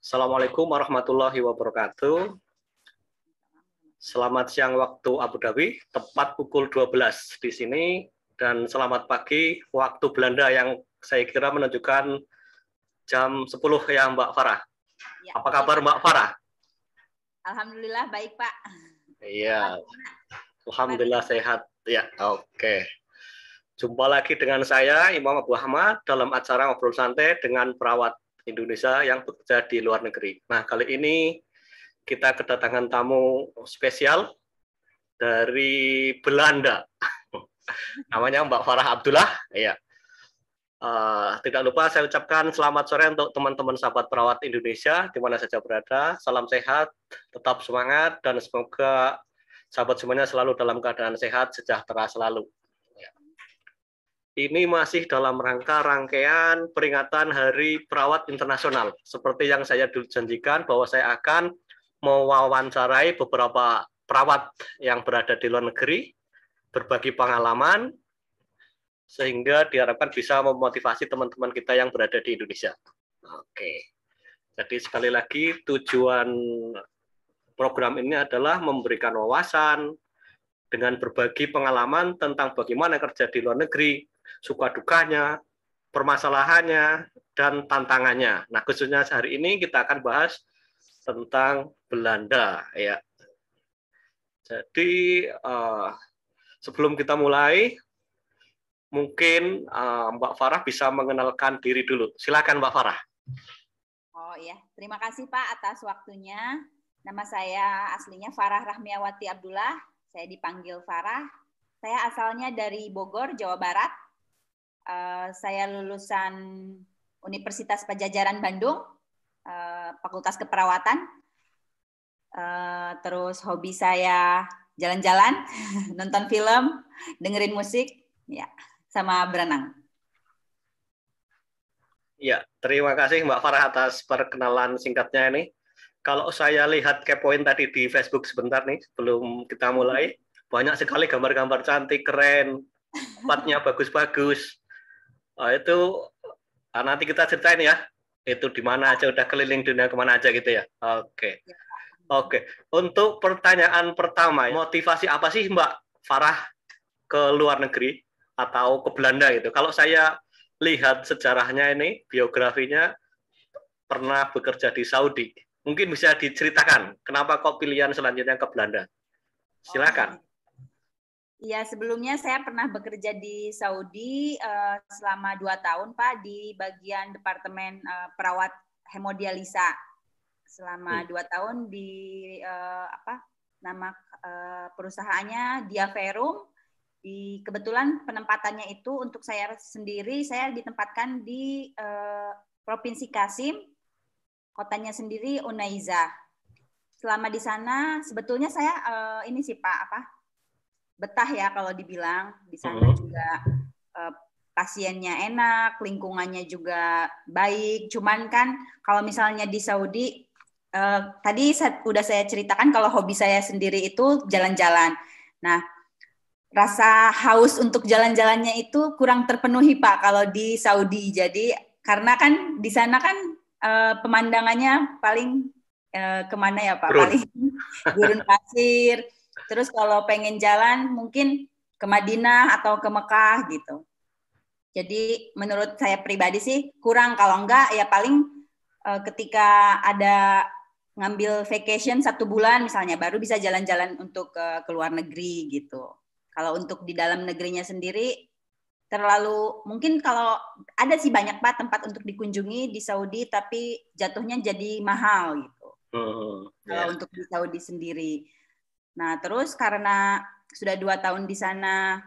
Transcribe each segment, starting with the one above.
Assalamualaikum warahmatullahi wabarakatuh. Selamat siang waktu Abu Dhabi, tepat pukul 12 di sini, dan selamat pagi waktu Belanda yang saya kira menunjukkan jam 10 ya Mbak Farah. Ya. Apa kabar Mbak Farah? Alhamdulillah baik Pak. Iya. Alhamdulillah sehat. Ya, oke. Okay. Jumpa lagi dengan saya Imam Abu Ahmad dalam acara ngobrol santai dengan perawat Indonesia yang bekerja di luar negeri. Nah, kali ini kita kedatangan tamu spesial dari Belanda. Namanya Mbak Farah Abdullah. Ya. Uh, tidak lupa saya ucapkan selamat sore untuk teman-teman sahabat perawat Indonesia di mana saja berada. Salam sehat, tetap semangat, dan semoga sahabat semuanya selalu dalam keadaan sehat, sejahtera selalu ini masih dalam rangka rangkaian peringatan Hari Perawat Internasional. Seperti yang saya dulu janjikan bahwa saya akan mewawancarai beberapa perawat yang berada di luar negeri, berbagi pengalaman, sehingga diharapkan bisa memotivasi teman-teman kita yang berada di Indonesia. Oke. Jadi sekali lagi tujuan program ini adalah memberikan wawasan, dengan berbagi pengalaman tentang bagaimana kerja di luar negeri, suka dukanya, permasalahannya, dan tantangannya. Nah, khususnya hari ini kita akan bahas tentang Belanda ya. Jadi uh, sebelum kita mulai, mungkin uh, Mbak Farah bisa mengenalkan diri dulu. Silakan Mbak Farah. Oh iya, terima kasih Pak atas waktunya. Nama saya aslinya Farah Rahmiawati Abdullah, saya dipanggil Farah. Saya asalnya dari Bogor, Jawa Barat. Eh, saya lulusan Universitas Pajajaran Bandung, eh, Fakultas Keperawatan. Eh, terus hobi saya jalan-jalan, nonton film, dengerin musik, ya, sama berenang. Ya, terima kasih Mbak Farah atas perkenalan singkatnya ini kalau saya lihat kepoin tadi di Facebook sebentar nih sebelum kita mulai banyak sekali gambar-gambar cantik keren tempatnya bagus-bagus nah, itu nah, nanti kita ceritain ya itu di mana aja udah keliling dunia kemana aja gitu ya oke okay. Iya. oke okay. untuk pertanyaan pertama ya, motivasi apa sih Mbak Farah ke luar negeri atau ke Belanda gitu kalau saya lihat sejarahnya ini biografinya pernah bekerja di Saudi Mungkin bisa diceritakan kenapa kok pilihan selanjutnya ke Belanda? Silakan. Oh. Iya, sebelumnya saya pernah bekerja di Saudi uh, selama dua tahun, Pak, di bagian Departemen uh, Perawat Hemodialisa. Selama hmm. dua tahun di uh, apa nama uh, perusahaannya Diaferum. Di kebetulan penempatannya itu untuk saya sendiri, saya ditempatkan di uh, Provinsi Kasim kotanya sendiri Unaiza. Selama di sana sebetulnya saya uh, ini sih Pak apa betah ya kalau dibilang di sana uh-huh. juga uh, pasiennya enak, lingkungannya juga baik. Cuman kan kalau misalnya di Saudi uh, tadi sudah udah saya ceritakan kalau hobi saya sendiri itu jalan-jalan. Nah, rasa haus untuk jalan-jalannya itu kurang terpenuhi Pak kalau di Saudi. Jadi karena kan di sana kan Eh, pemandangannya paling uh, kemana ya Pak? Paling gurun pasir. Terus kalau pengen jalan mungkin ke Madinah atau ke Mekah gitu. Jadi menurut saya pribadi sih kurang kalau enggak ya paling uh, ketika ada ngambil vacation satu bulan misalnya baru bisa jalan-jalan untuk uh, ke luar negeri gitu. Kalau untuk di dalam negerinya sendiri terlalu mungkin kalau ada sih banyak pak tempat untuk dikunjungi di Saudi tapi jatuhnya jadi mahal gitu oh, hmm, yeah. untuk di Saudi sendiri nah terus karena sudah dua tahun di sana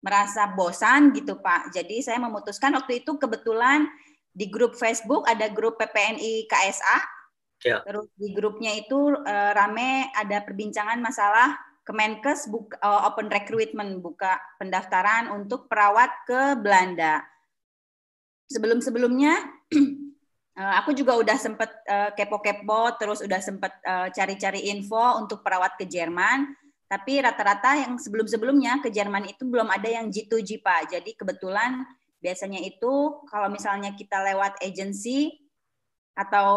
merasa bosan gitu pak jadi saya memutuskan waktu itu kebetulan di grup Facebook ada grup PPNI KSA yeah. terus di grupnya itu uh, rame ada perbincangan masalah Kemenkes buka, uh, eh, open recruitment buka pendaftaran untuk perawat ke Belanda. Sebelum-sebelumnya eh, aku juga udah sempat uh, eh, kepo-kepo terus udah sempat uh, cari-cari info untuk perawat ke Jerman, tapi rata-rata yang sebelum-sebelumnya ke Jerman itu belum ada yang G2G Pak. Jadi kebetulan biasanya itu kalau misalnya kita lewat agensi atau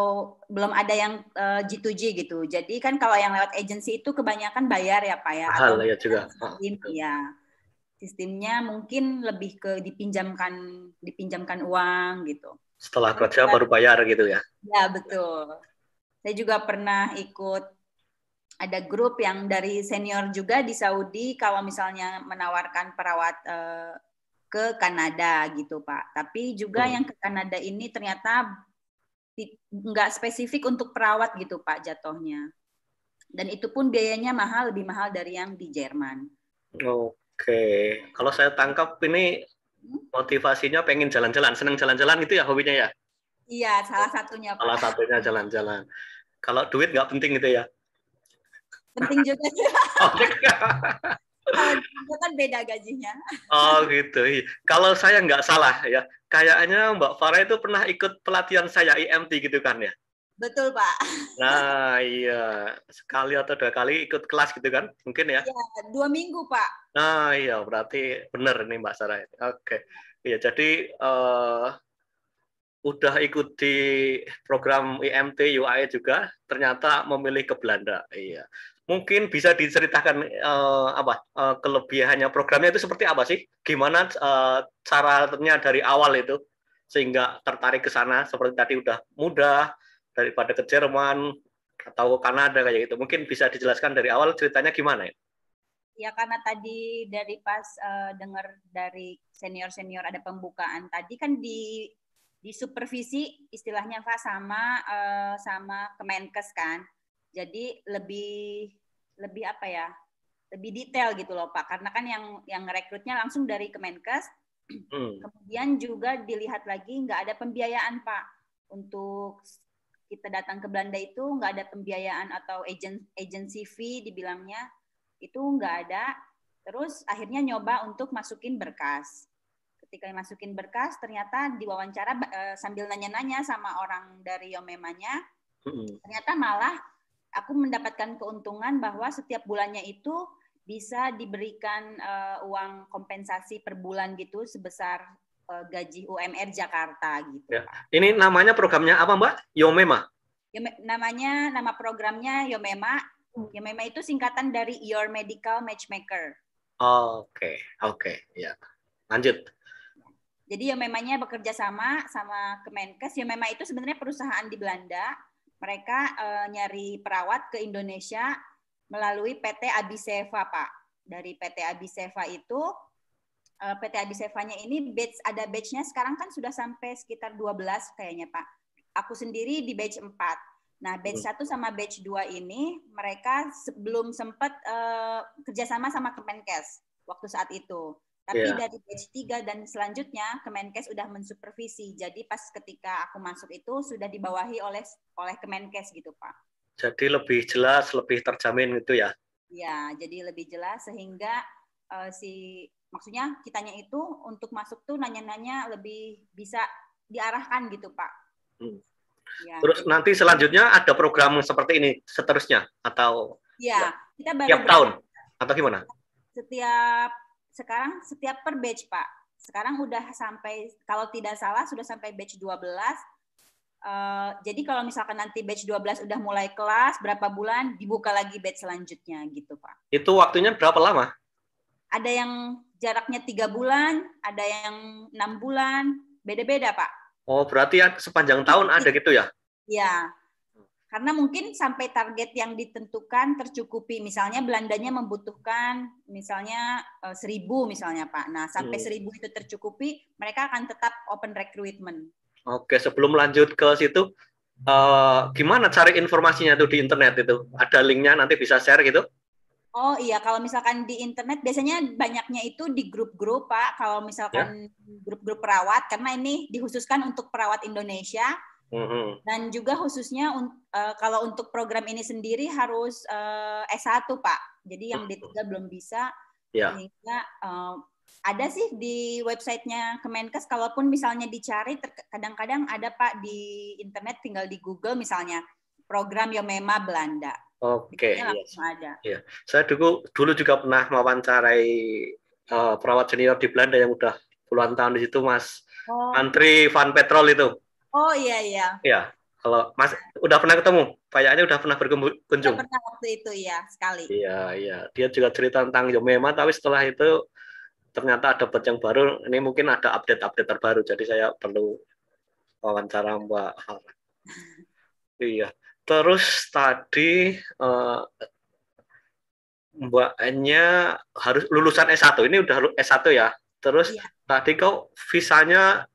belum ada yang uh, eh, G2G gitu. Jadi kan kalau yang lewat agensi itu kebanyakan bayar ya Pak ya. Mahal ya juga. Sistem, ah. ya. Sistemnya mungkin lebih ke dipinjamkan dipinjamkan uang gitu. Setelah kerja baru bayar gitu ya. Ya, betul. Saya juga pernah ikut ada grup yang dari senior juga di Saudi kalau misalnya menawarkan perawat uh, ke Kanada gitu Pak. Tapi juga hmm. yang ke Kanada ini ternyata nggak spesifik untuk perawat gitu Pak jatuhnya. Dan itu pun biayanya mahal, lebih mahal dari yang di Jerman. Oke, kalau saya tangkap ini hmm? motivasinya pengen jalan-jalan, seneng jalan-jalan gitu ya hobinya ya? Iya, salah satunya Pak. Salah satunya jalan-jalan. Kalau duit nggak penting gitu ya? Penting juga. oh, kan beda gajinya. Oh gitu. Iya. Kalau saya nggak salah ya, kayaknya Mbak Farah itu pernah ikut pelatihan saya IMT gitu kan ya? Betul Pak. Nah iya, sekali atau dua kali ikut kelas gitu kan? Mungkin ya? Iya, dua minggu Pak. Nah iya, berarti benar nih Mbak Sarah. Ya. Oke. Iya, jadi uh, udah di program IMT UI e juga, ternyata memilih ke Belanda. Iya mungkin bisa diceritakan uh, apa uh, kelebihannya programnya itu seperti apa sih? Gimana uh, eh, caranya dari awal itu sehingga tertarik ke sana seperti tadi udah mudah daripada ke Jerman atau Kanada kayak gitu. Mungkin bisa dijelaskan dari awal ceritanya gimana ya? Ya karena tadi dari pas uh, dengar dari senior-senior ada pembukaan tadi kan di di supervisi istilahnya Pak sama uh, sama Kemenkes kan jadi lebih lebih apa ya? Lebih detail gitu loh Pak. Karena kan yang yang rekrutnya langsung dari Kemenkes. Hmm. Kemudian juga dilihat lagi nggak ada pembiayaan Pak untuk kita datang ke Belanda itu nggak ada pembiayaan atau agent agency fee dibilangnya itu nggak ada. Terus akhirnya nyoba untuk masukin berkas ketika masukin berkas ternyata diwawancara eh, sambil nanya-nanya sama orang dari Yomemanya hmm. ternyata malah aku mendapatkan keuntungan bahwa setiap bulannya itu bisa diberikan uh, uang kompensasi per bulan gitu sebesar uh, gaji UMR Jakarta gitu. Ya. Ini namanya programnya apa Mbak? Yomema. Yome, namanya nama programnya Yomema. Yomema itu singkatan dari Your Medical Matchmaker. Oke, oh, oke, okay. okay. ya. Lanjut. Jadi Yomemanya bekerja sama sama Kemenkes. Yomema itu sebenarnya perusahaan di Belanda mereka uh, nyari perawat ke Indonesia melalui PT Abiseva, Pak. Dari PT Abiseva itu uh, eh, PT Abisevanya ini batch ada batchnya sekarang kan sudah sampai sekitar 12 kayaknya, Pak. Aku sendiri di batch 4. Nah, batch 1 sama batch 2 ini mereka sebelum sempat uh, eh, kerjasama sama Kemenkes waktu saat itu. Tapi yeah. dari batch 3 dan selanjutnya Kemenkes sudah mensupervisi. Jadi pas ketika aku masuk itu sudah dibawahi oleh oleh Kemenkes gitu, Pak. Jadi lebih jelas, lebih terjamin gitu ya. Iya, jadi lebih jelas sehingga uh, si maksudnya kitanya itu untuk masuk tuh nanya-nanya lebih bisa diarahkan gitu, Pak. Hmm. Ya, Terus nanti selanjutnya ada program seperti ini seterusnya atau Iya, ya? kita baru tiap tahun atau gimana? Setiap sekarang setiap per batch Pak. Sekarang udah sampai kalau tidak salah sudah sampai batch 12. Uh, eh, jadi kalau misalkan nanti batch 12 udah mulai kelas berapa bulan dibuka lagi batch selanjutnya gitu Pak. Itu waktunya berapa lama? Ada yang jaraknya tiga bulan, ada yang enam bulan, beda-beda Pak. Oh berarti ya sepanjang tahun ada gitu ya? Iya. Karena mungkin sampai target yang ditentukan tercukupi. Misalnya Belandanya membutuhkan misalnya eh, seribu misalnya Pak. Nah sampai hmm. seribu itu tercukupi, mereka akan tetap open recruitment. Oke, sebelum lanjut ke situ, uh, gimana cari informasinya tuh di internet itu? Ada linknya nanti bisa share gitu? Oh iya, kalau misalkan di internet biasanya banyaknya itu di grup-grup Pak. Kalau misalkan ya. grup-grup ya? perawat, karena ini dikhususkan untuk perawat Indonesia, Mm-hmm. Dan juga khususnya uh, kalau untuk program ini sendiri harus uh, eh, S1 Pak. Jadi yang D3 belum bisa. Yeah. Sehingga uh, ada sih di websitenya Kemenkes, kalaupun misalnya dicari, kadang-kadang ada Pak di internet tinggal di Google misalnya program Yomema Belanda. Oke. Okay, iya iya. yes. Saya dulu dulu juga pernah mewawancarai uh, perawat senior di Belanda yang udah puluhan tahun di situ, Mas. Oh. Antri Van Petrol itu. Oh iya iya. Iya, kalau Mas udah pernah ketemu, kayaknya udah pernah berkunjung. Udah pernah waktu itu ya sekali. Iya iya, dia juga cerita tentang Yomema, tapi setelah itu ternyata ada pet yang baru. Ini mungkin ada update-update terbaru, jadi saya perlu wawancara Mbak. iya. Terus tadi uh, Mbaknya harus lulusan S1. Ini udah S1 ya. Terus iya. tadi kau visanya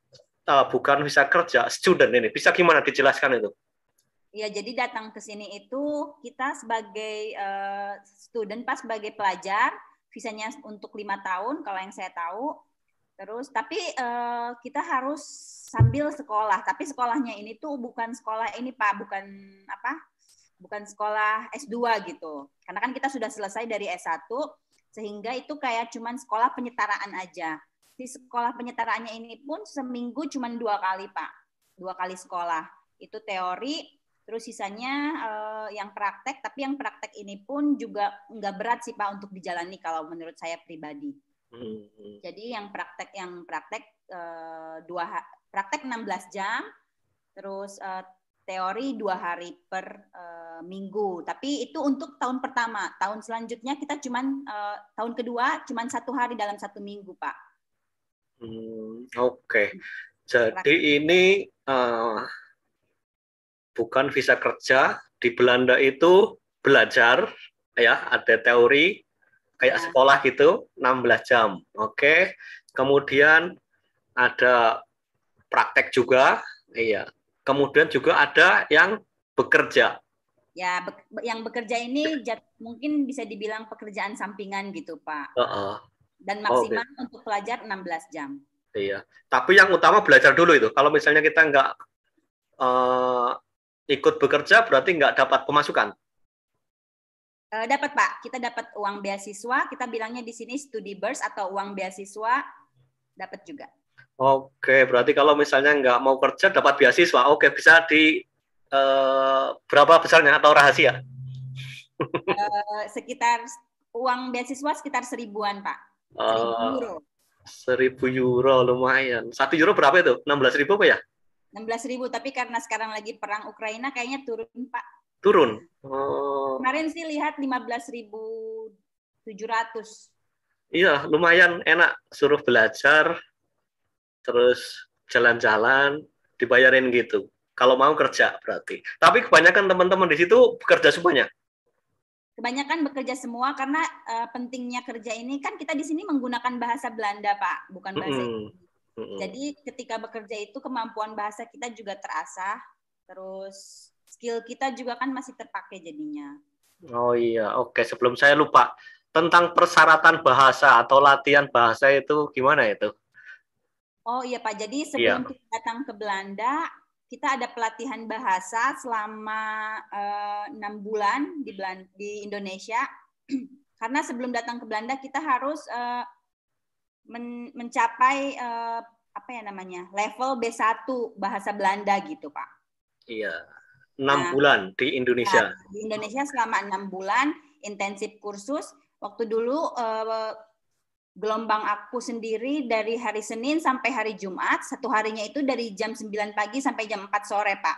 uh, bukan visa kerja student ini bisa gimana dijelaskan itu Ya, jadi datang ke sini itu kita sebagai uh, student, pas sebagai pelajar, visanya untuk lima tahun kalau yang saya tahu. Terus, tapi uh, kita harus sambil sekolah. Tapi sekolahnya ini tuh bukan sekolah ini Pak, bukan apa? Bukan sekolah S2 gitu. Karena kan kita sudah selesai dari S1, sehingga itu kayak cuman sekolah penyetaraan aja di sekolah penyetaraannya ini pun seminggu cuma dua kali pak dua kali sekolah itu teori terus sisanya eh, yang praktek tapi yang praktek ini pun juga nggak berat sih pak untuk dijalani kalau menurut saya pribadi hmm. jadi yang praktek yang praktek eh, dua praktek 16 jam terus eh, teori dua hari per uh, minggu. Tapi itu untuk tahun pertama. Tahun selanjutnya kita cuman uh, tahun kedua cuman satu hari dalam satu minggu, Pak. Hmm, Oke, okay. Hmm. jadi ini uh, bukan visa kerja di Belanda itu belajar ya ada teori kayak ya. sekolah gitu 16 jam. Oke. Okay. Kemudian ada praktek juga. Iya. Kemudian juga ada yang bekerja. Ya, be yang bekerja ini iya. mungkin bisa dibilang pekerjaan sampingan gitu, Pak. Uh -uh dan oh, maksimal untuk pelajar 16 jam. Iya, tapi yang utama belajar dulu itu. Kalau misalnya kita nggak uh, ikut bekerja, berarti nggak dapat pemasukan. Uh, dapat Pak, kita dapat uang beasiswa. Kita bilangnya di sini studi burs atau uang beasiswa dapat juga. Oke, berarti kalau misalnya nggak mau kerja dapat beasiswa, oke bisa di uh, berapa besarnya atau rahasia? Uh, sekitar uang beasiswa sekitar seribuan Pak. Uh, euro. euro lumayan. Satu euro berapa itu? Enam belas ribu apa ya? Enam belas ribu, tapi karena sekarang lagi perang Ukraina kayaknya turun Pak. Turun? Oh. Kemarin sih lihat lima belas ribu tujuh ratus. Iya, lumayan enak. Suruh belajar, terus jalan-jalan, dibayarin gitu. Kalau mau kerja berarti. Tapi kebanyakan teman-teman di situ bekerja semuanya? kebanyakan bekerja semua karena uh, pentingnya kerja ini kan kita di sini menggunakan bahasa Belanda Pak, bukan bahasa mm -hmm. Mm -hmm. Jadi ketika bekerja itu kemampuan bahasa kita juga terasa terus skill kita juga kan masih terpakai jadinya. Oh iya, oke. Sebelum saya lupa tentang persyaratan bahasa atau latihan bahasa itu gimana itu? Oh iya Pak, jadi sebelum iya. kita datang ke Belanda kita ada pelatihan bahasa selama eh, enam uh, bulan di Belanda, di Indonesia karena sebelum datang ke Belanda kita harus uh, men mencapai uh, apa ya namanya level B1 bahasa Belanda gitu pak. Iya enam nah, bulan di Indonesia. Ya, di Indonesia selama enam bulan intensif kursus waktu dulu uh, gelombang aku sendiri dari hari Senin sampai hari Jumat, satu harinya itu dari jam 9 pagi sampai jam 4 sore, Pak.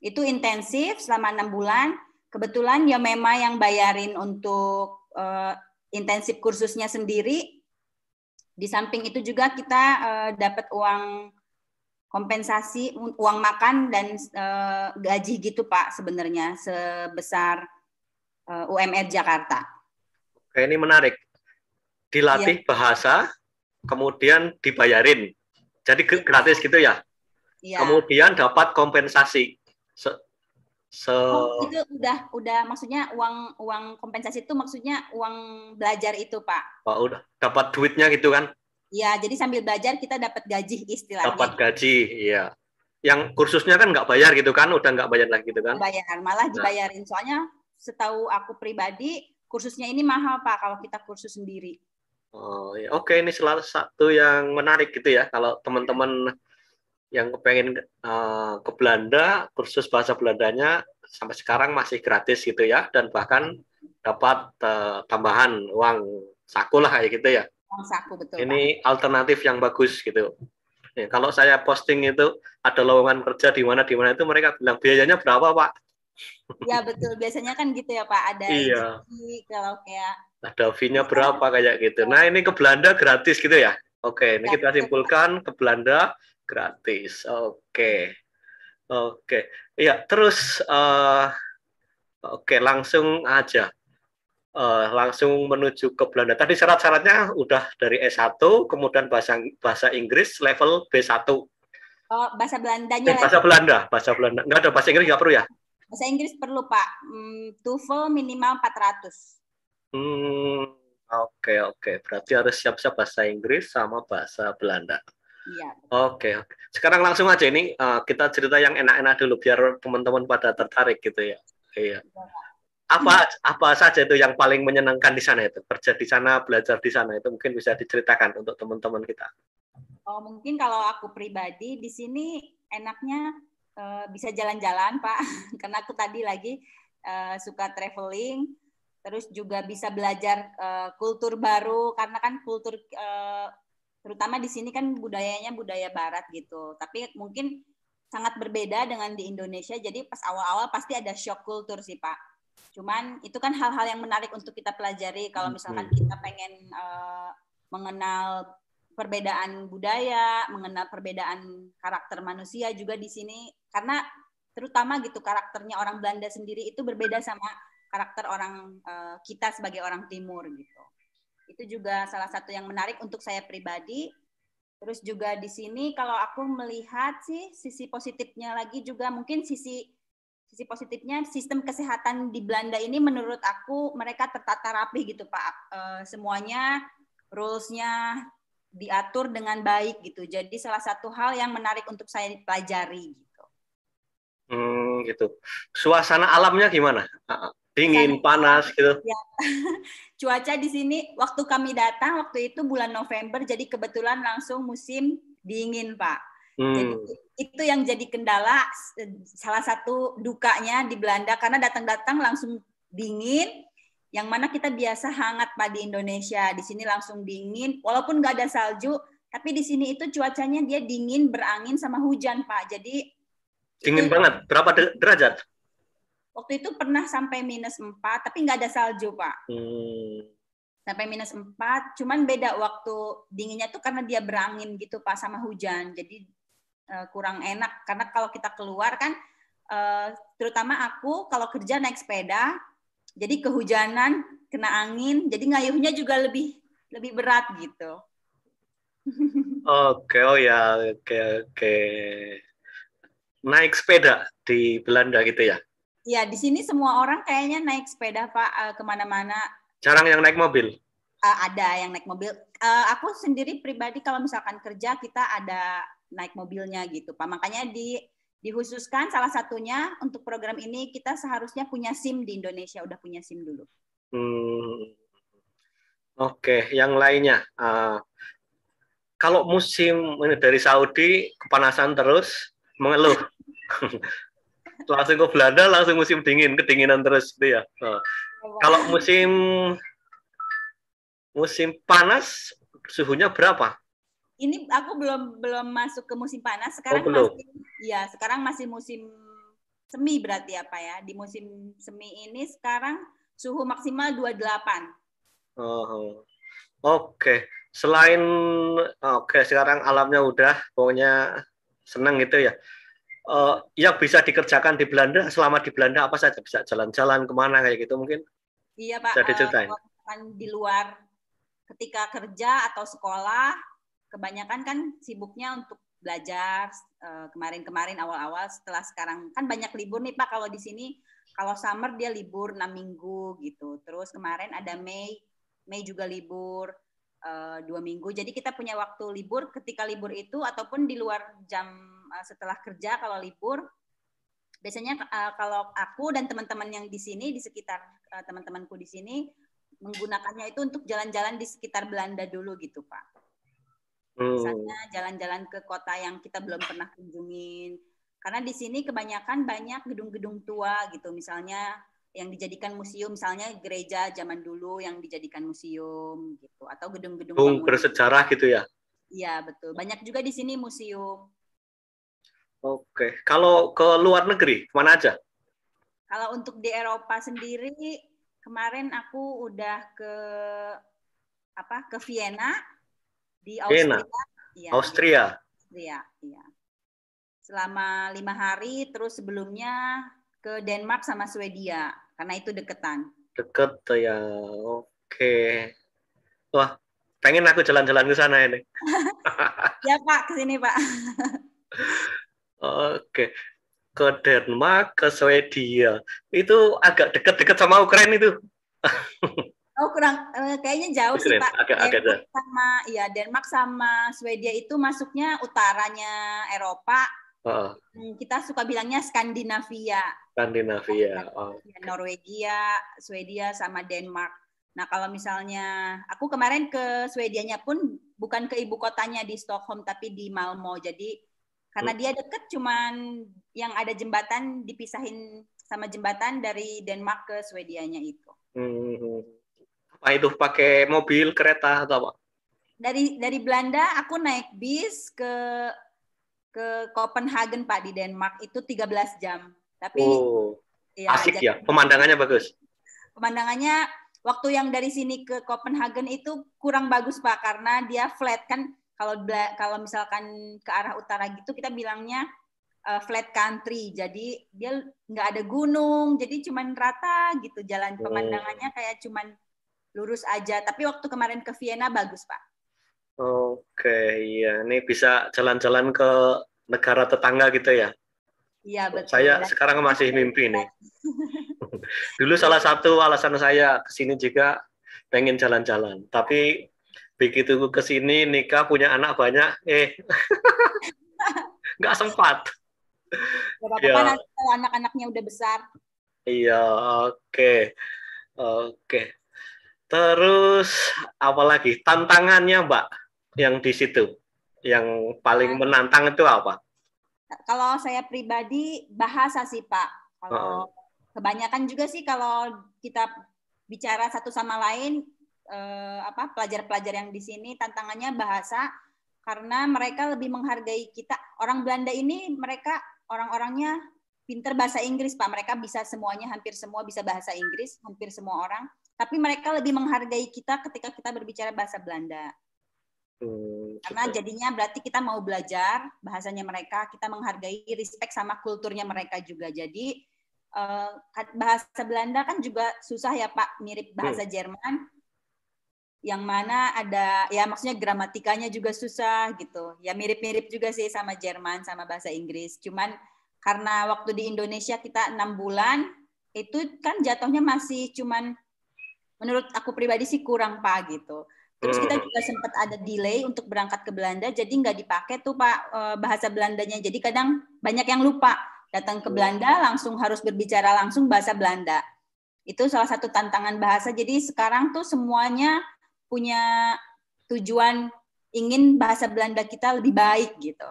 Itu intensif selama enam bulan. Kebetulan ya memang yang bayarin untuk uh, intensif kursusnya sendiri. Di samping itu juga kita uh, dapat uang kompensasi, uang makan dan uh, gaji gitu, Pak, sebenarnya sebesar uh, UMR Jakarta. Oke, ini menarik dilatih ya. bahasa, kemudian dibayarin. Jadi iya. gratis gitu ya. Iya. Kemudian dapat kompensasi. Se se oh, itu udah udah maksudnya uang uang kompensasi itu maksudnya uang belajar itu, Pak. Pak oh, udah dapat duitnya gitu kan? Iya, jadi sambil belajar kita dapat gaji istilahnya. Dapat gaji, iya. Yang kursusnya kan nggak bayar gitu kan, udah nggak bayar lagi gitu kan? Bayar, malah nah. dibayarin. Nah. Soalnya setahu aku pribadi kursusnya ini mahal pak kalau kita kursus sendiri. Oh, ya. oke ini salah satu yang menarik gitu ya kalau teman-teman yang kepengen uh, ke Belanda kursus bahasa Belandanya sampai sekarang masih gratis gitu ya dan bahkan dapat uh, tambahan uang saku lah kayak gitu ya. Uang saku betul. Ini Pak. alternatif yang bagus gitu. Ya, kalau saya posting itu ada lowongan kerja di mana di mana itu mereka bilang biayanya berapa pak? Ya betul biasanya kan gitu ya pak ada. Iya. kalau kayak Nah, ada fee-nya berapa kayak gitu. Nah, ini ke Belanda gratis gitu ya. Oke, ini ya, kita simpulkan ke Belanda gratis. Oke. Oke. Iya, terus uh, oke langsung aja. Uh, langsung menuju ke Belanda. Tadi syarat-syaratnya udah dari S1, kemudian bahasa bahasa Inggris level B1. Oh, bahasa Belandanya. Eh, bahasa lagi. Belanda, bahasa Belanda. Enggak ada bahasa Inggris enggak perlu ya? Bahasa Inggris perlu, Pak. Hmm, TOEFL minimal 400. Hmm, oke okay, oke. Okay. Berarti harus siap-siap bahasa Inggris sama bahasa Belanda. Iya. Oke, okay, oke. Sekarang langsung aja ini uh, kita cerita yang enak-enak dulu biar teman-teman pada tertarik gitu ya. Iya. iya apa apa saja itu yang paling menyenangkan di sana itu? Kerja di sana, belajar di sana itu mungkin bisa diceritakan untuk teman-teman kita. Oh, mungkin kalau aku pribadi di sini enaknya uh, bisa jalan-jalan, Pak. Karena aku tadi lagi uh, suka traveling, terus juga bisa belajar uh, kultur baru karena kan kultur uh, terutama di sini kan budayanya budaya barat gitu tapi mungkin sangat berbeda dengan di Indonesia jadi pas awal-awal pasti ada shock kultur sih pak cuman itu kan hal-hal yang menarik untuk kita pelajari kalau misalkan kita pengen uh, mengenal perbedaan budaya mengenal perbedaan karakter manusia juga di sini karena terutama gitu karakternya orang Belanda sendiri itu berbeda sama karakter orang uh, kita sebagai orang timur gitu. Itu juga salah satu yang menarik untuk saya pribadi. Terus juga di sini kalau aku melihat sih sisi positifnya lagi juga mungkin sisi sisi positifnya sistem kesehatan di Belanda ini menurut aku mereka tertata rapi gitu Pak. Uh, semuanya rules-nya diatur dengan baik gitu. Jadi salah satu hal yang menarik untuk saya pelajari gitu. Hmm, gitu. Suasana alamnya gimana? dingin, panas gitu. Ya. Cuaca di sini waktu kami datang waktu itu bulan November jadi kebetulan langsung musim dingin, Pak. Hmm. Jadi itu yang jadi kendala salah satu dukanya di Belanda karena datang-datang langsung dingin yang mana kita biasa hangat Pak di Indonesia, di sini langsung dingin walaupun nggak ada salju tapi di sini itu cuacanya dia dingin berangin sama hujan Pak. Jadi dingin itu, banget. Berapa derajat? Waktu itu pernah sampai minus 4, tapi nggak ada salju, Pak. Hmm. Sampai minus 4, cuman beda waktu dinginnya tuh karena dia berangin gitu, Pak, sama hujan. Jadi uh, kurang enak, karena kalau kita keluar kan, uh, terutama aku kalau kerja naik sepeda, jadi kehujanan, kena angin, jadi ngayuhnya juga lebih lebih berat gitu. Oke, okay, oh ya, oke, okay, oke. Okay. Naik sepeda di Belanda gitu ya? Ya, di sini semua orang kayaknya naik sepeda, Pak, eh, kemana-mana. Jarang yang naik mobil? Uh, ada yang naik mobil. Uh, aku sendiri pribadi kalau misalkan kerja, kita ada naik mobilnya gitu, Pak. Makanya di dihususkan salah satunya untuk program ini kita seharusnya punya SIM di Indonesia, udah punya SIM dulu. Hmm. Oke, okay. yang lainnya. Uh, kalau musim dari Saudi kepanasan terus mengeluh. langsung ke Belanda langsung musim dingin kedinginan terus gitu ya iya. kalau musim musim panas suhunya berapa ini aku belum belum masuk ke musim panas oh, sekarang oh, masih ya sekarang masih musim semi berarti apa ya di musim semi ini sekarang suhu maksimal 28 oh oke okay. selain oke okay, sekarang alamnya udah pokoknya senang gitu ya uh, yang bisa dikerjakan di Belanda selama di Belanda apa saja bisa jalan-jalan kemana kayak gitu mungkin iya pak bisa diceritain eh, uh, di luar ketika kerja atau sekolah kebanyakan kan sibuknya untuk belajar eh, kemarin-kemarin awal-awal setelah sekarang kan banyak libur nih pak kalau di sini kalau summer dia libur 6 minggu gitu terus kemarin ada Mei Mei juga libur dua minggu jadi kita punya waktu libur ketika libur itu ataupun di luar jam Eh, setelah kerja kalau libur biasanya uh, kalau aku dan teman-teman yang di sini di sekitar uh, teman-temanku di sini menggunakannya itu untuk jalan-jalan di sekitar Belanda dulu gitu pak. Hmm. Misalnya jalan-jalan ke kota yang kita belum pernah kunjungin. Karena di sini kebanyakan banyak gedung-gedung tua gitu, misalnya yang dijadikan museum, misalnya gereja zaman dulu yang dijadikan museum gitu, atau gedung-gedung bersejarah gitu ya. Iya betul. Banyak juga di sini museum Oke, kalau ke luar negeri, kemana aja? Kalau untuk di Eropa sendiri, kemarin aku udah ke apa? Ke Vienna di Austria. Vienna. Ya, Austria. Iya, Ya. Selama lima hari, terus sebelumnya ke Denmark sama Swedia, karena itu deketan. Deket ya, oke. Wah, pengen aku jalan-jalan ke sana ini. ya Pak, ke sini Pak. Oke. Ke Denmark, ke Swedia. Itu agak dekat-dekat sama Ukraina itu. oh, kurang eh, kayaknya jauh Ukraine. sih, Pak. Agak Denmark agak sama ya Denmark sama Swedia itu masuknya utaranya Eropa. Oh. Kita suka bilangnya Skandinavia. Skandinavia. Iya, oh. Iya, Norwegia, Swedia sama Denmark. Nah, kalau misalnya aku kemarin ke Swedianya pun bukan ke ibu kotanya di Stockholm tapi di Malmo. Jadi karena dia deket cuman yang ada jembatan dipisahin sama jembatan dari Denmark ke Swedianya itu. Hmm. Apa itu pakai mobil, kereta atau apa? Dari dari Belanda aku naik bis ke ke Copenhagen Pak di Denmark itu 13 jam. Tapi oh, ya, asik ya, pemandangannya bagus. Pemandangannya waktu yang dari sini ke Copenhagen itu kurang bagus Pak karena dia flat kan kalau kalau misalkan ke arah utara gitu kita bilangnya uh, flat country. Jadi dia nggak ada gunung, jadi cuman rata gitu jalan oh. pemandangannya kayak cuman lurus aja. Tapi waktu kemarin ke Vienna bagus, Pak. Oke, iya. Ini bisa jalan-jalan ke negara tetangga gitu ya. Iya, betul. Saya sekarang masih mimpi nih. Dulu salah satu alasan saya kesini juga pengen jalan-jalan, tapi begitu ke kesini nikah punya anak banyak eh nggak sempat ya. anak-anaknya udah besar. Iya, oke. Okay. Oke. Okay. Terus apalagi tantangannya, Mbak, yang di situ? Yang paling menantang itu apa? Kalau saya pribadi bahasa sih, Pak. Kalau uh. kebanyakan juga sih kalau kita bicara satu sama lain uh, apa pelajar-pelajar yang di sini tantangannya bahasa karena mereka lebih menghargai kita. Orang Belanda ini mereka orang-orangnya pinter bahasa Inggris, Pak. Mereka bisa semuanya, hampir semua bisa bahasa Inggris, hampir semua orang. Tapi mereka lebih menghargai kita ketika kita berbicara bahasa Belanda. Hmm, Karena betul. jadinya berarti kita mau belajar bahasanya mereka, kita menghargai respect sama kulturnya mereka juga. Jadi eh, bahasa Belanda kan juga susah ya Pak, mirip bahasa hmm. Jerman yang mana ada ya maksudnya gramatikanya juga susah gitu. Ya mirip-mirip juga sih sama Jerman sama bahasa Inggris. Cuman karena waktu di Indonesia kita enam bulan itu kan jatuhnya masih cuman menurut aku pribadi sih kurang pak gitu. Terus kita hmm. juga sempat ada delay untuk berangkat ke Belanda, jadi nggak dipakai tuh pak eh, bahasa Belandanya. Jadi kadang banyak yang lupa datang ke iya. Belanda langsung harus berbicara langsung bahasa Belanda. Itu salah satu tantangan bahasa. Jadi sekarang tuh semuanya punya tujuan ingin bahasa Belanda kita lebih baik gitu.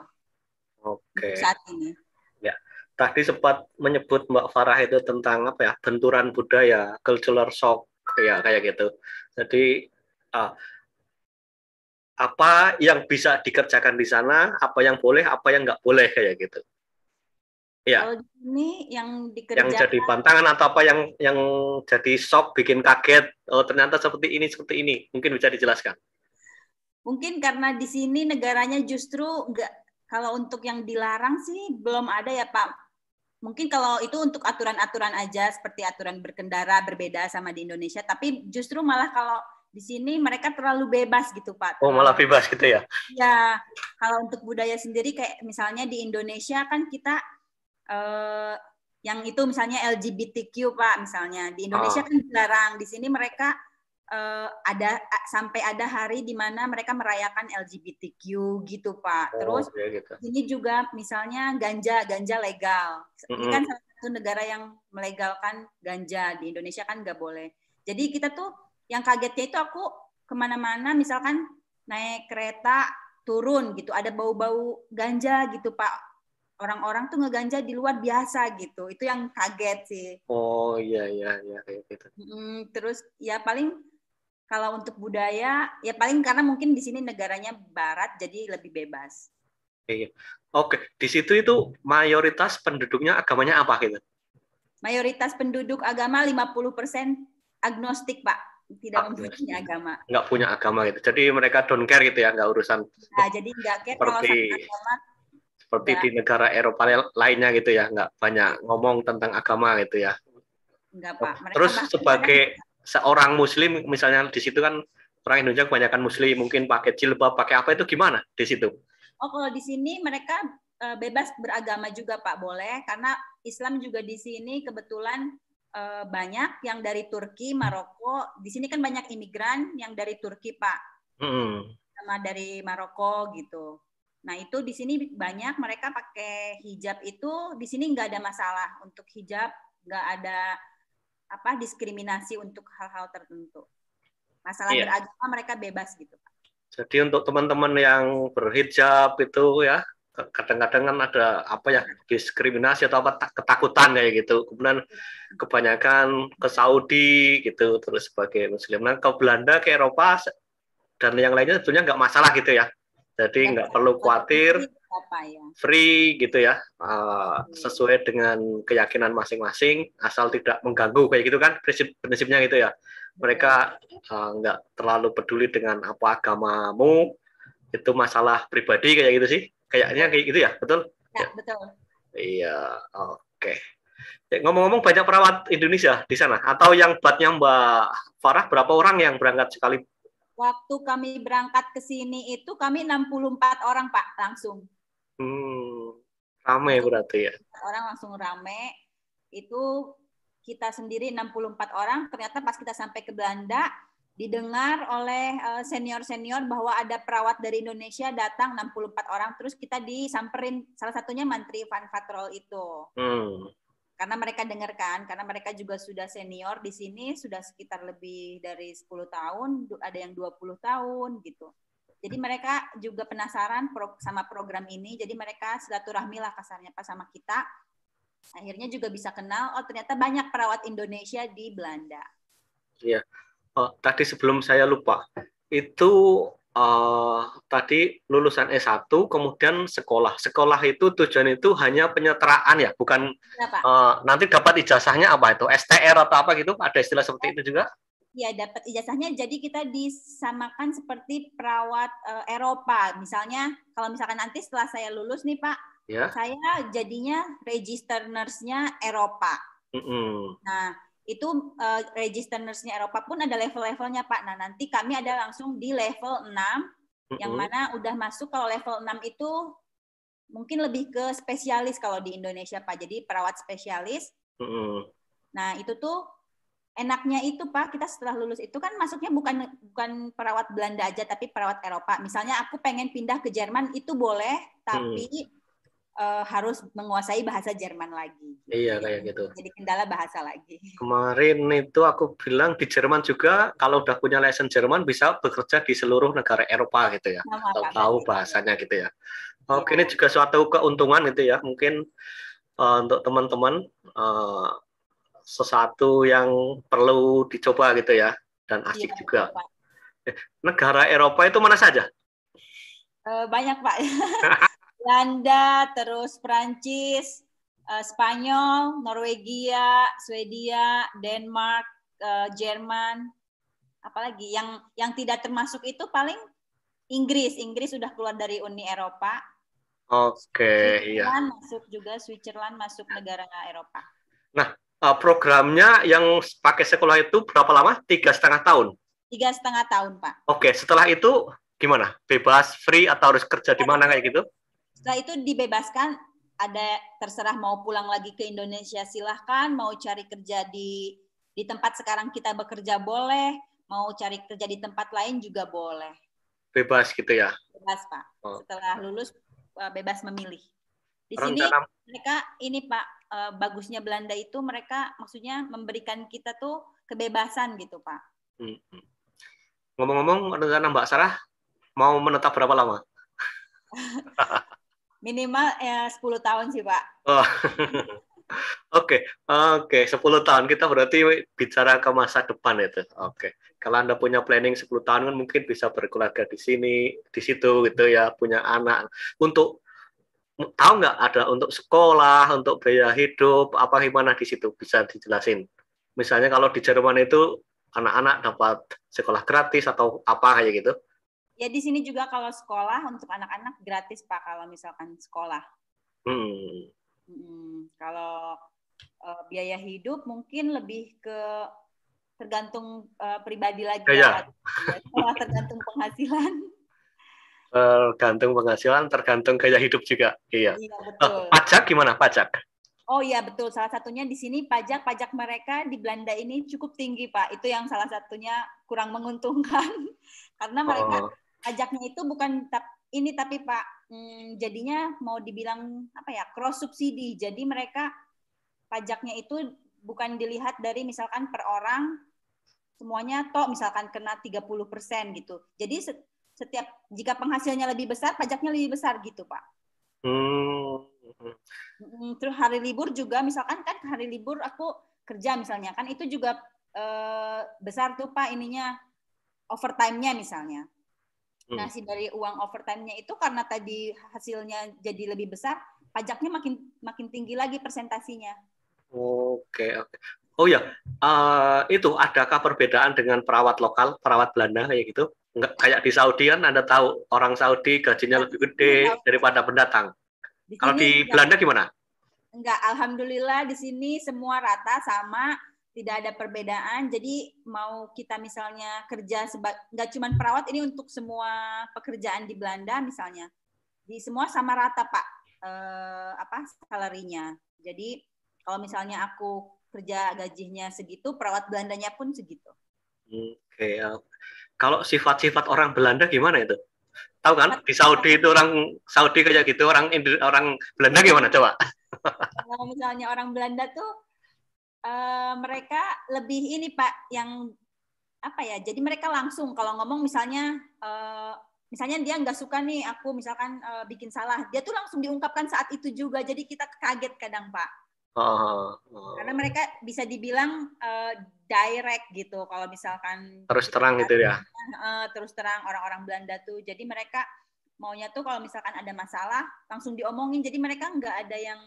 Oke. Okay. Saat ini. Ya, tadi sempat menyebut Mbak Farah itu tentang apa ya benturan budaya, cultural shock ya kayak gitu. Jadi uh, apa yang bisa dikerjakan di sana, apa yang boleh, apa yang nggak boleh kayak gitu. Ya. Kalau ini yang dikerjakan yang jadi pantangan atau apa yang yang jadi shock bikin kaget oh ternyata seperti ini seperti ini mungkin bisa dijelaskan. Mungkin karena di sini negaranya justru enggak kalau untuk yang dilarang sih belum ada ya Pak. Mungkin kalau itu untuk aturan-aturan aja seperti aturan berkendara berbeda sama di Indonesia tapi justru malah kalau di sini mereka terlalu bebas gitu pak. Oh malah bebas gitu ya? Ya kalau untuk budaya sendiri kayak misalnya di Indonesia kan kita uh, yang itu misalnya LGBTQ Pak misalnya di Indonesia oh. kan dilarang di sini mereka uh, ada sampai ada hari di mana mereka merayakan LGBTQ gitu Pak. Oh, Terus okay, gitu. ini juga misalnya ganja ganja legal. Mm -hmm. Ini kan salah satu negara yang melegalkan ganja di Indonesia kan nggak boleh. Jadi kita tuh yang kagetnya itu aku kemana-mana misalkan naik kereta turun gitu ada bau-bau ganja gitu Pak orang-orang tuh ngeganja di luar biasa gitu. Itu yang kaget sih. Oh iya iya iya kayak gitu. Hmm, terus ya paling kalau untuk budaya ya paling karena mungkin di sini negaranya barat jadi lebih bebas. Iya. iya. Oke, di situ itu mayoritas penduduknya agamanya apa gitu? Mayoritas penduduk agama 50% agnostik, Pak. Tidak mempunyai agama. Enggak punya agama gitu. Jadi mereka don't care gitu ya, enggak urusan. Nah, jadi enggak care Seperti... kalau sama agama seperti ya. di negara Eropa lainnya gitu ya nggak banyak ngomong tentang agama gitu ya Enggak, Pak. Mereka terus sebagai mereka... seorang muslim misalnya di situ kan orang Indonesia kebanyakan muslim mungkin pakai jilbab pakai apa itu gimana di situ oh kalau di sini mereka eh, bebas beragama juga Pak boleh karena Islam juga di sini kebetulan eh, banyak yang dari Turki, Maroko. Di sini kan banyak imigran yang dari Turki, Pak. hmm. Sama dari Maroko gitu. Nah itu di sini banyak mereka pakai hijab itu di sini nggak ada masalah untuk hijab nggak ada apa diskriminasi untuk hal-hal tertentu. Masalah iya. beragama mereka bebas gitu Pak. Jadi untuk teman-teman yang berhijab itu ya kadang-kadang kan ada apa ya diskriminasi atau apa ketakutan kayak gitu kemudian kebanyakan ke Saudi gitu terus sebagai Muslim nah ke Belanda ke Eropa dan yang lainnya sebetulnya nggak masalah gitu ya jadi iya, nggak iya. perlu khawatir, ya. free gitu ya, uh, sesuai dengan keyakinan masing-masing, asal tidak mengganggu kayak gitu kan prinsip prinsipnya gitu ya. Mereka uh, nggak terlalu peduli dengan apa agamamu, itu masalah pribadi kayak gitu sih, kayaknya kayak gitu ya, betul? Ya, betul. Iya, oke. Okay. Ya, ngomong-ngomong banyak perawat Indonesia di sana, atau yang buatnya Mbak Farah berapa orang yang berangkat sekali waktu kami berangkat ke sini itu kami 64 orang Pak langsung. Hmm, ramai berarti ya. Orang langsung ramai. Itu kita sendiri 64 orang. Ternyata pas kita sampai ke Belanda didengar oleh eh, senior-senior bahwa ada perawat dari Indonesia datang 64 orang terus kita disamperin salah satunya Menteri Van Patrol itu. Hmm karena mereka dengarkan karena mereka juga sudah senior di sini sudah sekitar lebih dari 10 tahun ada yang 20 tahun gitu jadi hmm. mereka juga penasaran pro sama program ini jadi mereka silaturahmi lah kasarnya pas sama kita akhirnya juga bisa kenal oh ternyata banyak perawat Indonesia di Belanda iya oh, tadi sebelum saya lupa itu uh, tadi lulusan S1 kemudian sekolah. Sekolah itu tujuan itu hanya penyetaraan ya, bukan ya, uh, nanti dapat ijazahnya apa itu STR atau apa gitu? Ada istilah seperti itu juga? Ya, dapat ijazahnya jadi kita disamakan seperti perawat uh, Eropa. Misalnya kalau misalkan nanti setelah saya lulus nih, Pak, ya. saya jadinya register nurse-nya Eropa. Mm -hmm. Nah, itu uh, eh, register nurse Eropa pun ada level-levelnya Pak. Nah, nanti kami ada langsung di level 6 uh-uh. yang mana udah masuk kalau level 6 itu mungkin lebih ke spesialis kalau di Indonesia Pak. Jadi perawat spesialis. Uh-uh. Nah, itu tuh enaknya itu Pak, kita setelah lulus itu kan masuknya bukan bukan perawat Belanda aja tapi perawat Eropa. Misalnya aku pengen pindah ke Jerman itu boleh, tapi uh-uh uh, harus menguasai bahasa Jerman lagi. Iya Iya kayak gitu. Jadi kendala bahasa lagi. Kemarin itu aku bilang di Jerman juga kalau udah punya lesson Jerman bisa bekerja di seluruh negara Eropa gitu ya. Nah, atau tahu bahasanya gitu ya. Iya. Oke, ya. ini juga suatu keuntungan gitu ya. Mungkin uh, untuk teman-teman uh, sesuatu yang perlu dicoba gitu ya dan asik ya, juga. Negara Eropa itu mana saja? banyak pak Belanda, terus Prancis, uh, eh, Spanyol, Norwegia, Swedia, Denmark, uh, Jerman, apalagi yang yang tidak termasuk itu paling Inggris. Inggris sudah keluar dari Uni Eropa. Oke, okay, iya. masuk juga Switzerland masuk negara Eropa. Nah, eh, programnya yang pakai sekolah itu berapa lama? Tiga setengah tahun. Tiga setengah tahun, Pak. Oke, setelah itu gimana? Bebas, free, atau harus kerja di mana kayak gitu? Setelah itu dibebaskan, ada terserah mau pulang lagi ke Indonesia silahkan, mau cari kerja di di tempat sekarang kita bekerja boleh, mau cari kerja di tempat lain juga boleh. Bebas gitu ya? Bebas Pak. Oh. Setelah lulus e, bebas memilih. Di Orang sini mereka ini Pak e, bagusnya Belanda itu mereka maksudnya memberikan kita tuh kebebasan gitu Pak. Hmm. hmm. Ngomong-ngomong rencana Mbak Sarah mau menetap berapa lama? Minimal ya 10 tahun sih, Pak. Oh. Oke, oke, okay. okay. 10 tahun kita berarti bicara ke masa depan itu. Oke. Okay. Kalau Anda punya planning 10 tahun kan mungkin bisa berkeluarga di sini, di situ gitu ya, punya anak. Untuk tahu nggak ada untuk sekolah, untuk biaya hidup, apa gimana di situ bisa dijelasin. Misalnya kalau di Jerman itu anak-anak dapat sekolah gratis atau apa kayak gitu ya di sini juga kalau sekolah untuk anak-anak gratis pak kalau misalkan sekolah. Hmm. Hmm, kalau uh, biaya hidup mungkin lebih ke tergantung uh, pribadi lagi ya. ya. Iya, tergantung penghasilan. Tergantung penghasilan, tergantung gaya hidup juga. Iya. iya oh, betul. Oh, pajak gimana pajak? Oh iya betul. Salah satunya di sini pajak pajak mereka di Belanda ini cukup tinggi pak. Itu yang salah satunya kurang menguntungkan karena mereka oh pajaknya itu bukan ini tapi Pak hmm, jadinya mau dibilang apa ya cross subsidi. Jadi mereka pajaknya itu bukan dilihat dari misalkan per orang semuanya toh misalkan kena 30% gitu. Jadi setiap jika penghasilnya lebih besar pajaknya lebih besar gitu, Pak. Hmm. hmm. Terus hari libur juga misalkan kan hari libur aku kerja misalnya kan itu juga eh, besar tuh Pak ininya overtime-nya misalnya. Hmm. Nah, si dari uang overtime-nya itu karena tadi hasilnya jadi lebih besar, pajaknya makin makin tinggi lagi persentasinya. Oke, oke. Oh ya, uh, itu adakah perbedaan dengan perawat lokal, perawat Belanda kayak gitu? Enggak kayak di Saudi kan Anda tahu orang Saudi gajinya iya, lebih gede iya. daripada pendatang. Di Kalau di enggak. Belanda gimana? Enggak, alhamdulillah di sini semua rata sama tidak ada perbedaan. Jadi mau kita misalnya kerja nggak cuma perawat ini untuk semua pekerjaan di Belanda misalnya, di semua sama rata pak eh, apa salarinya. Jadi kalau misalnya aku kerja gajinya segitu, perawat Belandanya pun segitu. Oke, ya. kalau sifat-sifat orang Belanda gimana itu? Tahu kan di Saudi itu orang Saudi kayak gitu, orang orang Belanda gimana coba? Kalau misalnya orang Belanda tuh Eh, mereka lebih ini Pak yang apa ya? Jadi mereka langsung kalau ngomong misalnya uh, misalnya dia nggak suka nih aku misalkan uh, bikin salah, dia tuh langsung diungkapkan saat itu juga. Jadi kita kaget kadang Pak. Uh, uh. Karena mereka bisa dibilang uh, direct gitu kalau misalkan terus terang gitu ya. terus terang orang-orang Belanda tuh. Jadi mereka maunya tuh kalau misalkan ada masalah langsung diomongin. Jadi mereka nggak ada yang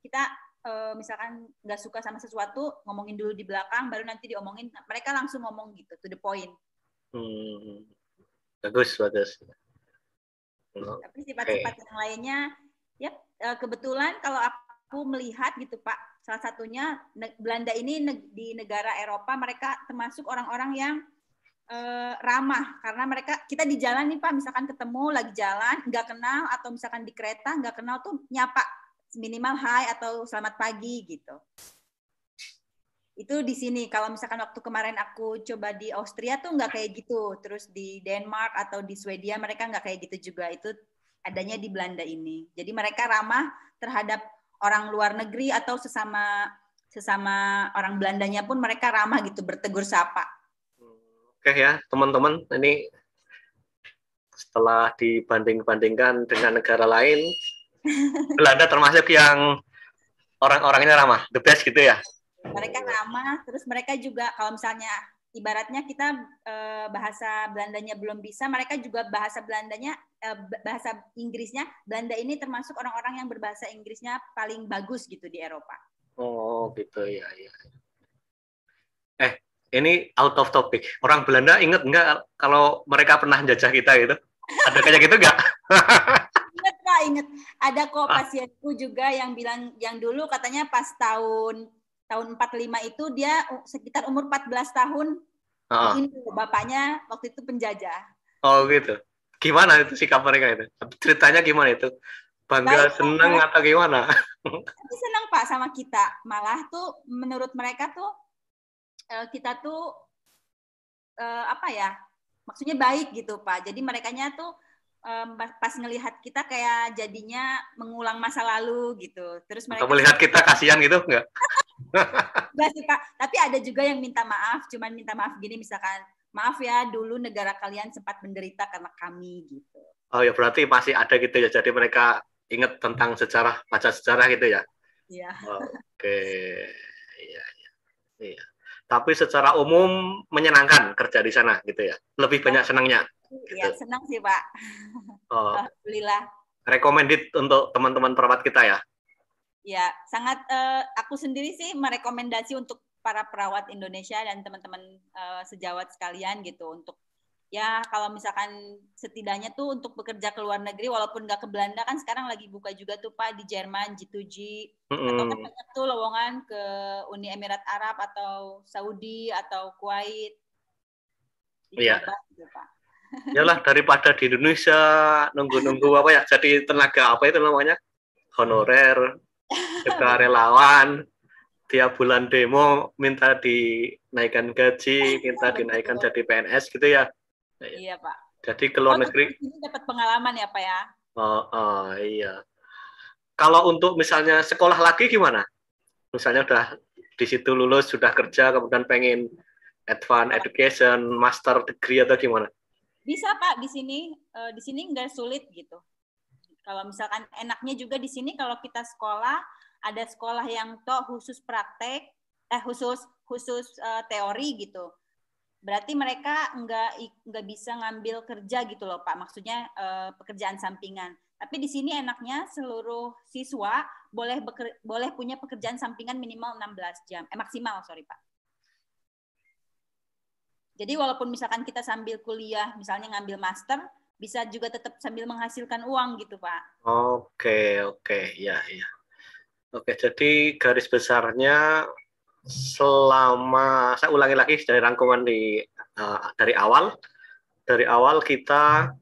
kita uh, misalkan nggak suka sama sesuatu ngomongin dulu di belakang baru nanti diomongin mereka langsung ngomong gitu to the point hmm. bagus bagus hmm. tapi sifat-sifat okay. yang lainnya ya eh, kebetulan kalau aku melihat gitu pak salah satunya Belanda ini di negara Eropa mereka termasuk orang-orang yang eh, ramah karena mereka kita di jalan nih pak misalkan ketemu lagi jalan nggak kenal atau misalkan di kereta nggak kenal tuh nyapa minimal hai atau selamat pagi gitu. Itu di sini. Kalau misalkan waktu kemarin aku coba di Austria tuh nggak kayak gitu. Terus di Denmark atau di Swedia mereka nggak kayak gitu juga. Itu adanya di Belanda ini. Jadi mereka ramah terhadap orang luar negeri atau sesama sesama orang Belandanya pun mereka ramah gitu bertegur sapa. Oke ya teman-teman ini setelah dibanding-bandingkan dengan negara lain Belanda termasuk yang orang-orangnya ramah, the best gitu ya. Mereka ramah, terus mereka juga kalau misalnya ibaratnya kita e, bahasa Belandanya belum bisa, mereka juga bahasa Belandanya e, bahasa Inggrisnya Belanda ini termasuk orang-orang yang berbahasa Inggrisnya paling bagus gitu di Eropa. Oh, gitu ya ya. Eh, ini out of topic. Orang Belanda inget nggak kalau mereka pernah jajah kita gitu? Ada kayak gitu nggak? suka inget ada kok ah. pasienku juga yang bilang yang dulu katanya pas tahun tahun 45 itu dia sekitar umur 14 tahun ah. ini bapaknya waktu itu penjajah. Oh gitu. Gimana itu sikap mereka itu? Ceritanya gimana itu? Bangga, Baik, senang ya. atau gimana? Tapi senang Pak sama kita. Malah tuh menurut mereka tuh eh, kita tuh eh, apa ya? Maksudnya baik gitu Pak. Jadi mereka tuh um, pas ngelihat kita kayak jadinya mengulang masa lalu gitu. Terus mereka Atau melihat kita kasihan gitu enggak? enggak sih Pak, tapi ada juga yang minta maaf, cuman minta maaf gini misalkan, maaf ya dulu negara kalian sempat menderita karena kami gitu. Oh ya berarti masih ada gitu ya. Jadi mereka ingat tentang sejarah, baca sejarah gitu ya. Iya. Oke. Iya, iya. Iya. Tapi secara umum menyenangkan kerja di sana gitu ya. Lebih banyak senangnya. Iya gitu. senang sih Pak. Oh. Alhamdulillah. Recommended untuk teman-teman perawat kita ya? Ya, sangat uh, aku sendiri sih merekomendasi untuk para perawat Indonesia dan teman-teman uh, sejawat sekalian gitu untuk ya kalau misalkan setidaknya tuh untuk bekerja ke luar negeri walaupun nggak ke Belanda kan sekarang lagi buka juga tuh Pak di Jerman G2G mm-hmm. atau kan banyak tuh lowongan ke Uni Emirat Arab atau Saudi atau Kuwait. Iya. Yeah. Yalah daripada di Indonesia nunggu-nunggu apa ya jadi tenaga apa itu namanya honorer, juga relawan, tiap bulan demo minta dinaikkan gaji, minta iya, dinaikkan jadi PNS gitu ya. Iya pak. Jadi ke luar oh, negeri. dapat pengalaman ya pak ya. Oh, oh iya. Kalau untuk misalnya sekolah lagi gimana? Misalnya udah di situ lulus, sudah kerja, kemudian pengen advance education, master degree atau gimana? bisa Pak di sini uh, di sini nggak sulit gitu. Kalau misalkan enaknya juga di sini kalau kita sekolah ada sekolah yang toh khusus praktek eh khusus khusus uh, teori gitu. Berarti mereka nggak nggak bisa ngambil kerja gitu loh Pak. Maksudnya uh, pekerjaan sampingan. Tapi di sini enaknya seluruh siswa boleh beker, boleh punya pekerjaan sampingan minimal 16 jam. Eh maksimal sorry Pak. Jadi walaupun misalkan kita sambil kuliah, misalnya ngambil master, bisa juga tetap sambil menghasilkan uang gitu, Pak. Oke, oke, ya, ya. Oke, jadi garis besarnya selama saya ulangi lagi dari rangkuman di uh, dari awal, dari awal kita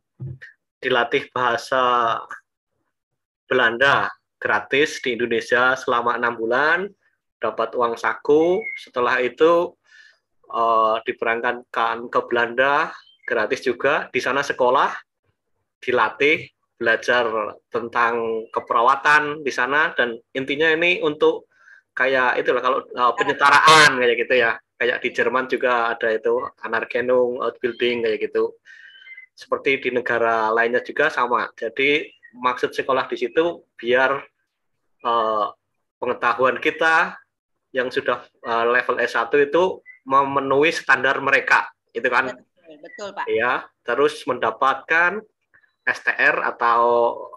dilatih bahasa Belanda gratis di Indonesia selama enam bulan, dapat uang saku. Setelah itu uh, eh, diperangkatkan kan ke Belanda gratis juga di sana sekolah dilatih belajar tentang keperawatan di sana dan intinya ini untuk kayak itulah kalau uh, penyetaraan kayak gitu ya kayak di Jerman juga ada itu anarkenung outbuilding kayak gitu seperti di negara lainnya juga sama jadi maksud sekolah di situ biar uh, pengetahuan kita yang sudah uh, level S1 itu memenuhi standar mereka, gitu kan? Betul, betul Pak. Ya, terus mendapatkan STR atau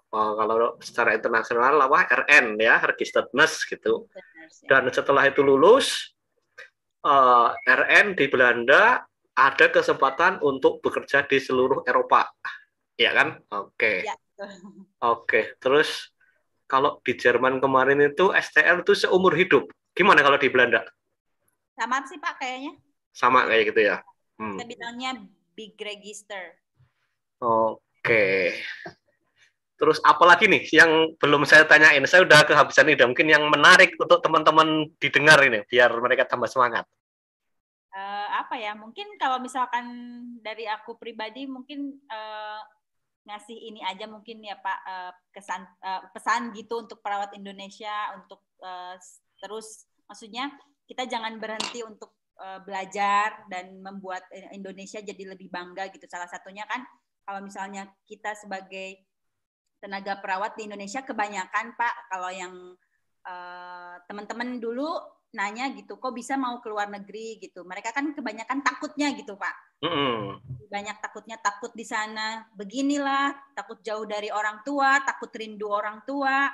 oh, kalau secara internasional apa RN ya, registered nurse gitu. Ya. Dan setelah itu lulus uh, eh, RN di Belanda ada kesempatan untuk bekerja di seluruh Eropa. Ya kan? Oke. Okay. Ya. Oke, okay. terus kalau di Jerman kemarin itu STR itu seumur hidup. Gimana kalau di Belanda? Sama sih Pak kayaknya. Sama kayak gitu ya. Hmm. Kita bilangnya big register. Oke. Terus Terus apalagi nih yang belum saya tanyain? Saya udah kehabisan ide. Mungkin yang menarik untuk teman-teman didengar ini biar mereka tambah semangat. Uh, apa ya? Mungkin kalau misalkan dari aku pribadi mungkin uh, ngasih ini aja mungkin ya Pak eh, kesan pesan gitu untuk perawat Indonesia untuk terus maksudnya kita jangan berhenti untuk uh, belajar dan membuat eh, Indonesia jadi lebih bangga gitu. Salah satunya kan kalau misalnya kita sebagai tenaga perawat di Indonesia kebanyakan Pak kalau yang teman eh, teman-teman dulu nanya gitu kok bisa mau ke luar negeri gitu mereka kan kebanyakan takutnya gitu pak mm. banyak takutnya takut di sana beginilah takut jauh dari orang tua takut rindu orang tua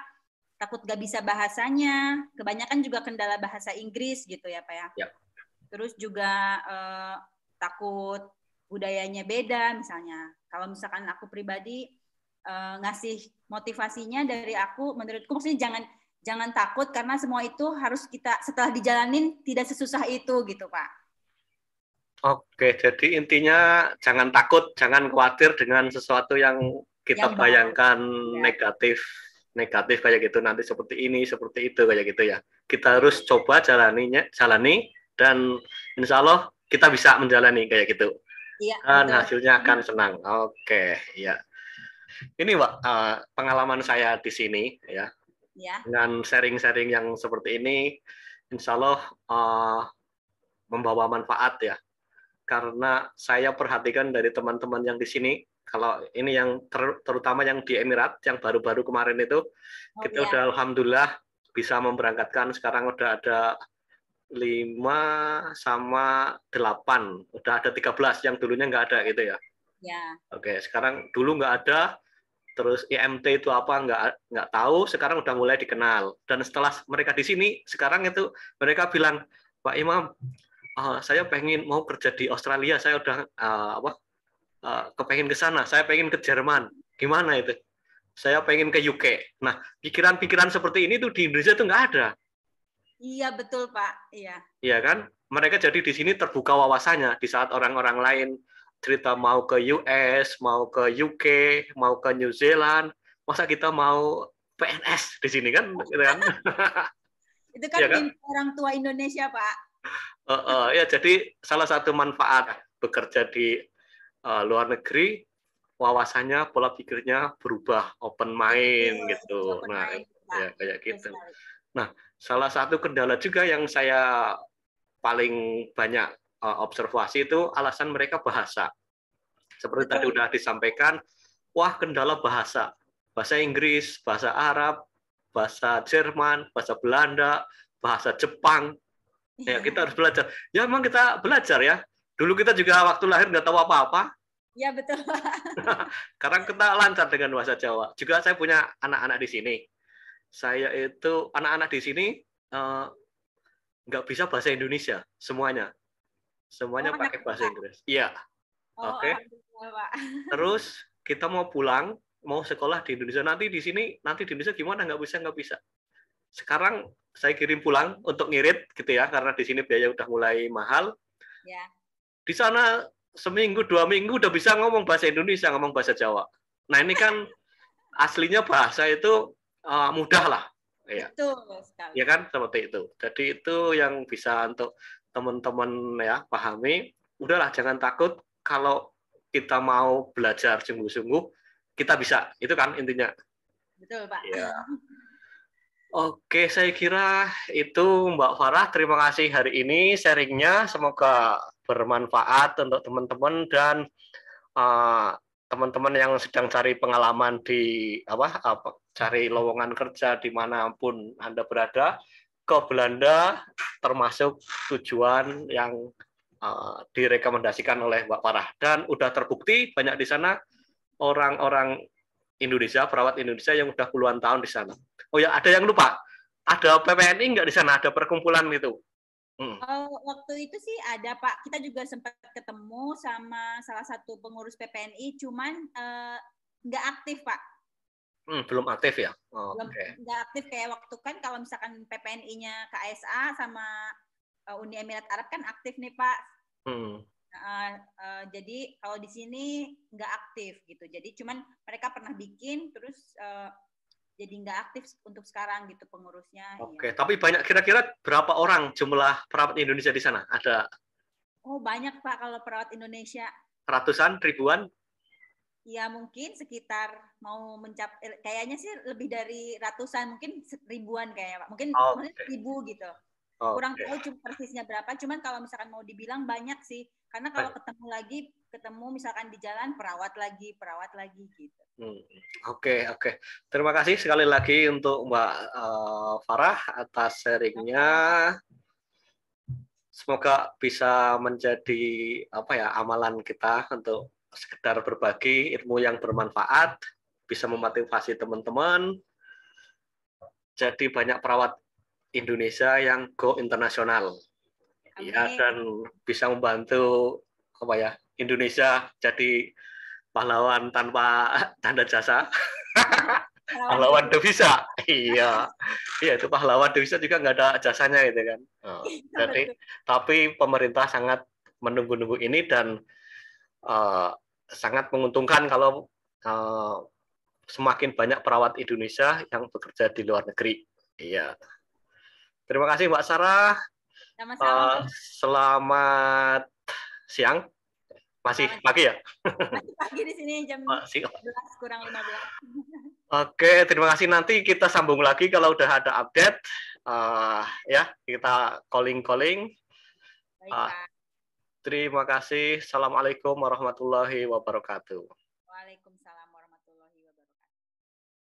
takut gak bisa bahasanya. Kebanyakan juga kendala bahasa Inggris gitu ya Pak ya. ya. Terus juga eh, takut budayanya beda misalnya. Kalau misalkan aku pribadi eh, ngasih motivasinya dari aku, menurutku maksudnya jangan jangan takut karena semua itu harus kita setelah dijalanin tidak sesusah itu gitu Pak. Oke, jadi intinya jangan takut, jangan khawatir dengan sesuatu yang kita yang bayangkan ya. negatif negatif kayak gitu nanti seperti ini seperti itu kayak gitu ya kita harus coba jalaninya jalani dan insya Allah kita bisa menjalani kayak gitu ya, dan betul. hasilnya akan senang oke ya ini pak eh, pengalaman saya di sini ya, ya. dengan sharing-sharing yang seperti ini insya Allah uh, membawa manfaat ya karena saya perhatikan dari teman-teman yang di sini kalau ini yang ter, terutama yang di Emirat yang baru-baru kemarin itu oh, kita ya. udah alhamdulillah bisa memberangkatkan sekarang udah ada lima sama delapan Udah ada tiga belas yang dulunya nggak ada gitu ya. Ya. Oke, sekarang dulu nggak ada terus IMT itu apa nggak nggak tahu sekarang udah mulai dikenal dan setelah mereka di sini sekarang itu mereka bilang Pak Imam uh, saya pengen mau kerja di Australia saya udah uh, apa Eh, kepengen ke sana, saya pengen ke Jerman. Gimana itu? Saya pengen ke UK. Nah, pikiran-pikiran seperti ini tuh di Indonesia tuh nggak ada. Iya betul Pak, iya. Iya kan? Mereka jadi di sini terbuka wawasannya di saat orang-orang lain cerita mau ke US, mau ke UK, mau ke New Zealand, masa kita mau PNS di sini kan, gitu kan? Itu kan, ya kan? orang tua Indonesia Pak. Uh, uh, ya jadi salah satu manfaat bekerja di uh, luar negeri wawasannya pola pikirnya berubah open mind yeah, gitu open nah mind. ya kayak gitu nah salah satu kendala juga yang saya paling banyak uh, observasi itu alasan mereka bahasa seperti Betul. tadi sudah disampaikan wah kendala bahasa bahasa Inggris bahasa Arab bahasa Jerman bahasa Belanda bahasa Jepang ya iya. kita harus belajar ya memang kita belajar ya dulu kita juga waktu lahir nggak tahu apa-apa Ya betul. Karena kita lancar dengan bahasa Jawa. Juga saya punya anak-anak di sini. Saya itu anak-anak di sini uh, bisa bahasa Indonesia semuanya. Semuanya oh, pakai bahasa Inggris. Iya. Oh, Oke. Okay. Terus kita mau pulang, mau sekolah di Indonesia nanti di sini nanti di Indonesia gimana nggak bisa nggak bisa sekarang saya kirim pulang untuk ngirit gitu ya karena di sini biaya udah mulai mahal ya. di sana seminggu dua minggu udah bisa ngomong bahasa Indonesia ngomong bahasa Jawa nah ini kan aslinya bahasa itu uh, mudah lah ya ya kan seperti itu jadi itu yang bisa untuk teman-teman ya pahami udahlah jangan takut kalau kita mau belajar sungguh-sungguh kita bisa itu kan intinya betul pak ya Oke, saya kira itu Mbak Farah. Terima kasih hari ini sharingnya. Semoga bermanfaat untuk teman-teman dan teman eh, teman-teman yang sedang cari pengalaman di apa, apa cari lowongan kerja dimanapun anda berada ke Belanda termasuk tujuan yang uh, direkomendasikan oleh Mbak Farah dan udah terbukti banyak di sana orang-orang Indonesia, perawat Indonesia yang udah puluhan tahun di sana. Oh ya, ada yang lupa. Ada PPNI nggak di sana? Ada perkumpulan gitu? Hmm. Oh, waktu itu sih ada Pak. Kita juga sempat ketemu sama salah satu pengurus PPNI, cuman eh, nggak aktif Pak. Hmm, belum aktif ya? Oh, belum nggak aktif kayak waktu kan kalau misalkan PPNI-nya KSA sama eh, Uni Emirat Arab kan aktif nih Pak. Hmm. Uh, jadi kalau di sini nggak aktif gitu. Jadi cuman mereka pernah bikin terus uh, jadi nggak aktif untuk sekarang gitu pengurusnya. Oke, ya. tapi banyak kira-kira berapa orang jumlah perawat Indonesia di sana? Ada? Oh banyak pak kalau perawat Indonesia. Ratusan, ribuan? Ya mungkin sekitar mau mencap eh, kayaknya sih lebih dari ratusan mungkin ribuan kayaknya pak mungkin, okay. mungkin ribu gitu. Oh, kurang okay. tahu cuma persisnya berapa cuman kalau misalkan mau dibilang banyak sih karena kalau ketemu lagi ketemu misalkan di jalan perawat lagi perawat lagi gitu oke hmm, oke okay, okay. terima kasih sekali lagi untuk mbak uh, Farah atas sharingnya semoga bisa menjadi apa ya amalan kita untuk sekedar berbagi ilmu yang bermanfaat bisa memotivasi teman-teman jadi banyak perawat Indonesia yang go internasional. iya Ya dan bisa membantu apa ya Indonesia jadi pahlawan tanpa tanda jasa. pahlawan devisa. iya. Iya itu pahlawan devisa juga nggak ada jasanya gitu kan. Oh. Iya, jadi tapi pemerintah sangat menunggu-nunggu ini dan uh, sangat menguntungkan kalau uh, semakin banyak perawat Indonesia yang bekerja di luar negeri. Iya. Terima kasih Mbak Sarah. Sama-sama. Uh, selamat siang. Masih selamat pagi ya? Masih pagi di sini jam Masih. 12 kurang 15. Oke, terima kasih. Nanti kita sambung lagi kalau udah ada update. Uh, ya, kita calling-calling. Uh, terima kasih. Assalamualaikum warahmatullahi wabarakatuh.